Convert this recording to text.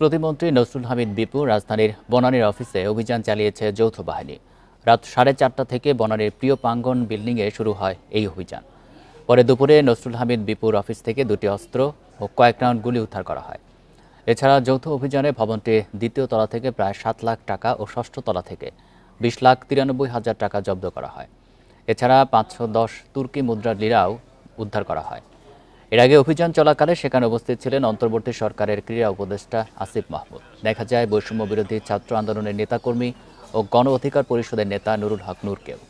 প্রতিমন্ত্রী নসরুল হামিদ বিপু রাজধানীর বনানীর অফিসে অভিযান চালিয়েছে যৌথ বাহিনী রাত সাড়ে চারটা থেকে বনানীর প্রিয় প্রাঙ্গন বিল্ডিংয়ে শুরু হয় এই অভিযান পরে দুপুরে নসরুল হামিদ বিপুর অফিস থেকে দুটি অস্ত্র ও কয়েক রাউন্ড গুলি উদ্ধার করা হয় এছাড়া যৌথ অভিযানে ভবনটি দ্বিতীয় তলা থেকে প্রায় সাত লাখ টাকা ও ষষ্ঠ তলা থেকে বিশ লাখ তিরানব্বই হাজার টাকা জব্দ করা হয় এছাড়া পাঁচশো দশ তুর্কি মুদ্রার লীরাও উদ্ধার করা হয় এর আগে অভিযান চলাকালে সেখানে উপস্থিত ছিলেন অন্তর্বর্তী সরকারের ক্রীড়া উপদেষ্টা আসিফ মাহমুদ দেখা যায় বৈষম্য বিরোধী ছাত্র আন্দোলনের নেতাকর্মী ও গণ অধিকার পরিষদের নেতা নুরুল হক নূরকেও